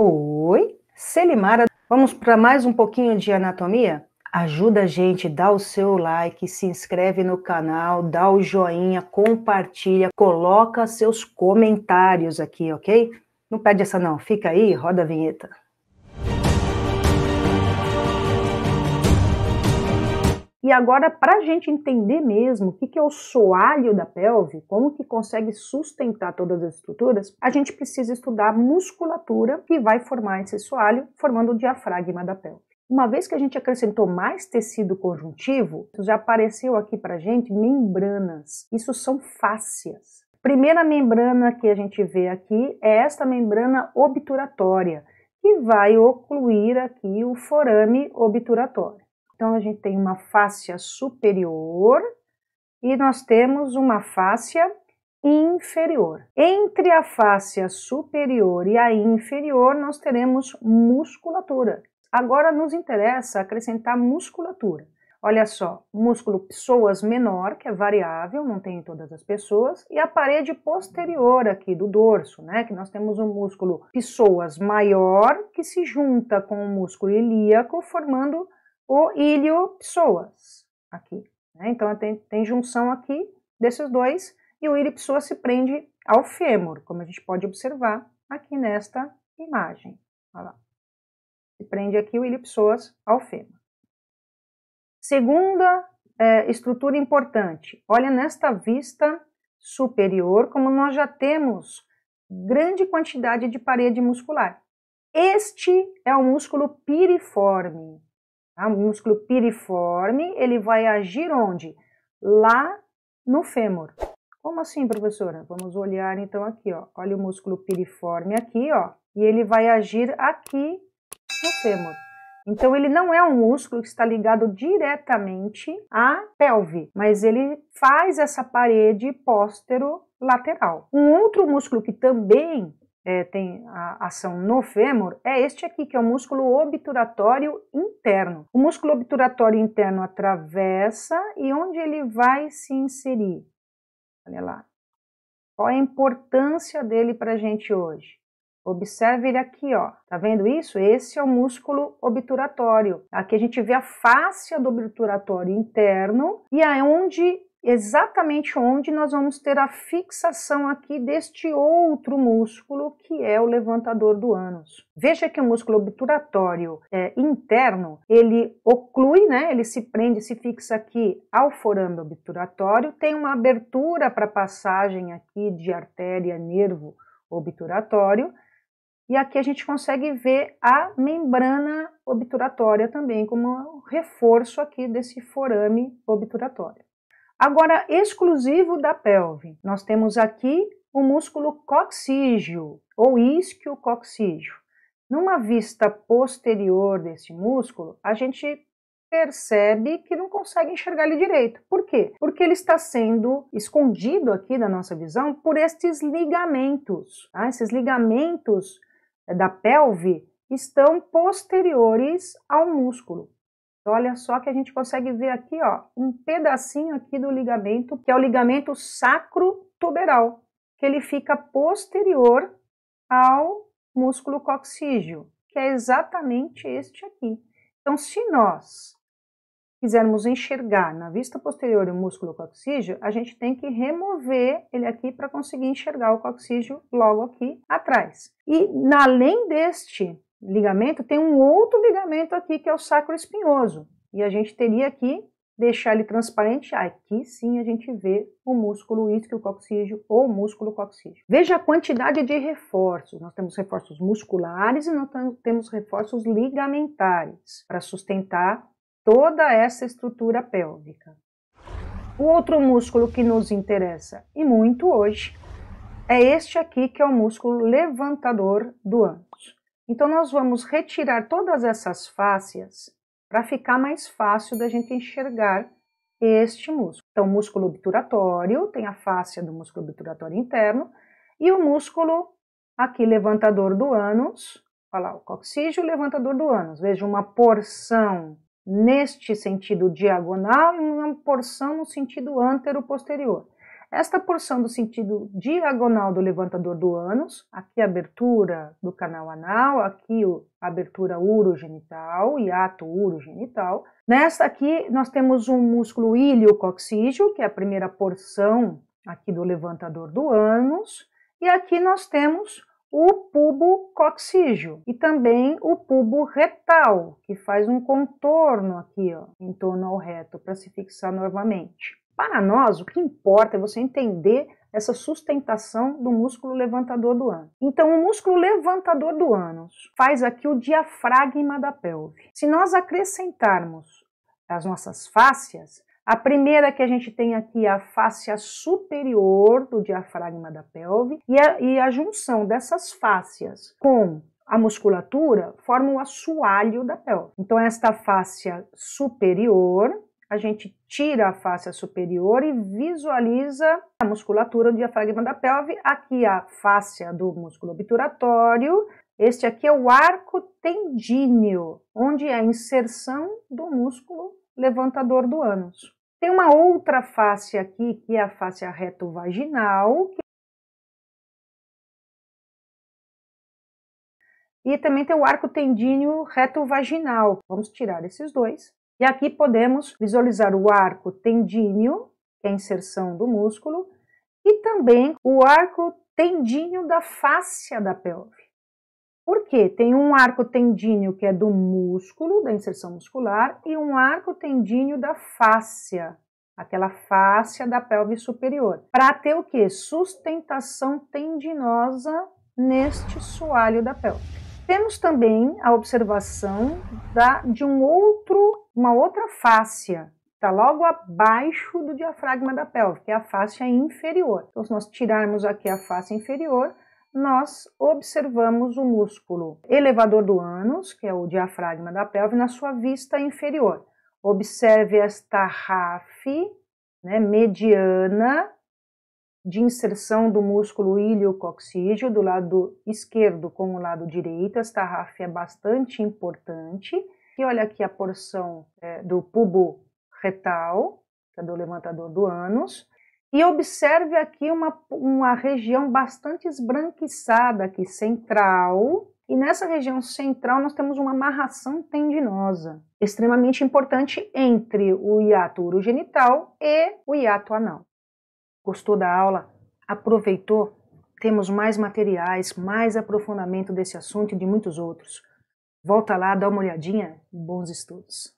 Oi, Selimara. Vamos para mais um pouquinho de anatomia? Ajuda a gente, dá o seu like, se inscreve no canal, dá o joinha, compartilha, coloca seus comentários aqui, ok? Não pede essa não, fica aí, roda a vinheta. E agora, para a gente entender mesmo o que, que é o soalho da pelve, como que consegue sustentar todas as estruturas, a gente precisa estudar a musculatura que vai formar esse soalho, formando o diafragma da pelve. Uma vez que a gente acrescentou mais tecido conjuntivo, já apareceu aqui para gente membranas. Isso são fáscias. Primeira membrana que a gente vê aqui é esta membrana obturatória, que vai ocluir aqui o forame obturatório. Então a gente tem uma fáscia superior e nós temos uma fáscia inferior. Entre a fáscia superior e a inferior nós teremos musculatura. Agora nos interessa acrescentar musculatura. Olha só, músculo psoas menor, que é variável, não tem em todas as pessoas, e a parede posterior aqui do dorso, né, que nós temos o um músculo psoas maior, que se junta com o músculo ilíaco, formando o ilho aqui. Né? Então tem, tem junção aqui desses dois e o ilho se prende ao fêmur, como a gente pode observar aqui nesta imagem. Olha lá. Se prende aqui o ilho ao fêmur. Segunda é, estrutura importante. Olha nesta vista superior como nós já temos grande quantidade de parede muscular. Este é o músculo piriforme, Tá? O músculo piriforme, ele vai agir onde? Lá no fêmur. Como assim, professora? Vamos olhar então aqui, ó. Olha o músculo piriforme aqui, ó. E ele vai agir aqui no fêmur. Então, ele não é um músculo que está ligado diretamente à pelve, mas ele faz essa parede póstero lateral. Um outro músculo que também é, tem ação no fêmur é este aqui, que é o músculo obturatório interno. O músculo obturatório interno atravessa e onde ele vai se inserir? Olha lá. Qual a importância dele para a gente hoje? Observe ele aqui, ó. Tá vendo isso? Esse é o músculo obturatório. Aqui a gente vê a face do obturatório interno e aonde exatamente onde nós vamos ter a fixação aqui deste outro músculo que é o levantador do ânus. Veja que o músculo obturatório é, interno ele oclui, né? Ele se prende, se fixa aqui ao forame obturatório, tem uma abertura para passagem aqui de artéria nervo obturatório. E aqui a gente consegue ver a membrana obturatória também como um reforço aqui desse forame obturatório. Agora, exclusivo da pelve, nós temos aqui o músculo coxígio ou isquiocoxígeo. Numa vista posterior desse músculo, a gente percebe que não consegue enxergar ele direito. Por quê? Porque ele está sendo escondido aqui da nossa visão por estes ligamentos. Tá? Esses ligamentos eh, da pelve estão posteriores ao músculo. Então, olha só que a gente consegue ver aqui, ó, um pedacinho aqui do ligamento, que é o ligamento sacro-tuberal, que ele fica posterior ao músculo coxígeo, que é exatamente este aqui. Então, se nós quisermos enxergar na vista posterior o músculo coxígeo, a gente tem que remover ele aqui para conseguir enxergar o coxígeo logo aqui atrás. E além deste ligamento, tem um outro ligamento aqui que é o sacro espinhoso. E a gente teria que deixar ele transparente. Aqui sim a gente vê o músculo isquiococcígeo ou músculo coccígeo. Veja a quantidade de reforços. Nós temos reforços musculares e nós temos reforços ligamentares para sustentar toda essa estrutura pélvica. O outro músculo que nos interessa e muito hoje é este aqui que é o músculo levantador do ânus. Então, nós vamos retirar todas essas fáscias para ficar mais fácil da gente enxergar este músculo. Então, o músculo obturatório tem a fáscia do músculo obturatório interno e o músculo aqui levantador do ânus, olha lá, o coxígio levantador do ânus. Veja uma porção neste sentido diagonal e uma porção no sentido antero posterior. Esta porção do sentido diagonal do levantador do ânus, aqui a abertura do canal anal, aqui a abertura urogenital e ato urogenital. Nesta aqui nós temos um músculo iliococcígio, que é a primeira porção aqui do levantador do ânus, e aqui nós temos o pubo coxígio e também o pubo retal, que faz um contorno aqui ó, em torno ao reto para se fixar novamente. Para nós, o que importa é você entender essa sustentação do músculo levantador do ânus. Então, o músculo levantador do ânus faz aqui o diafragma da pelve. Se nós acrescentarmos as nossas fáscias, a primeira que a gente tem aqui é a fáscia superior do diafragma da pelve, e a, e a junção dessas fáscias com a musculatura forma o assoalho da pelve. Então, esta fáscia superior a gente tira a face superior e visualiza a musculatura do diafragma da pelve, aqui a fáscia do músculo obturatório, este aqui é o arco tendíneo, onde é a inserção do músculo levantador do ânus. Tem uma outra face aqui, que é a face reto-vaginal, e também tem o arco tendíneo reto-vaginal. Vamos tirar esses dois e aqui podemos visualizar o arco tendíneo, que é a inserção do músculo, e também o arco tendíneo da fáscia da pelve. Por quê? Tem um arco tendíneo que é do músculo, da inserção muscular, e um arco tendíneo da fáscia, aquela fáscia da pelve superior, para ter o que? Sustentação tendinosa neste soalho da pelve. Temos também a observação da, de um outro uma outra fáscia, está logo abaixo do diafragma da pelve, que é a fáscia inferior. Então, se nós tirarmos aqui a face inferior, nós observamos o músculo elevador do ânus, que é o diafragma da pelve, na sua vista inferior. Observe esta rafe né, mediana de inserção do músculo coxígeo do lado esquerdo com o lado direito. Esta rafe é bastante importante olha aqui a porção é, do pubo retal, que é do levantador do ânus. E observe aqui uma, uma região bastante esbranquiçada aqui, central. E nessa região central nós temos uma amarração tendinosa, extremamente importante entre o hiato urogenital e o hiato anal. Gostou da aula? Aproveitou? Temos mais materiais, mais aprofundamento desse assunto e de muitos outros. Volta lá, dá uma olhadinha. Bons estudos.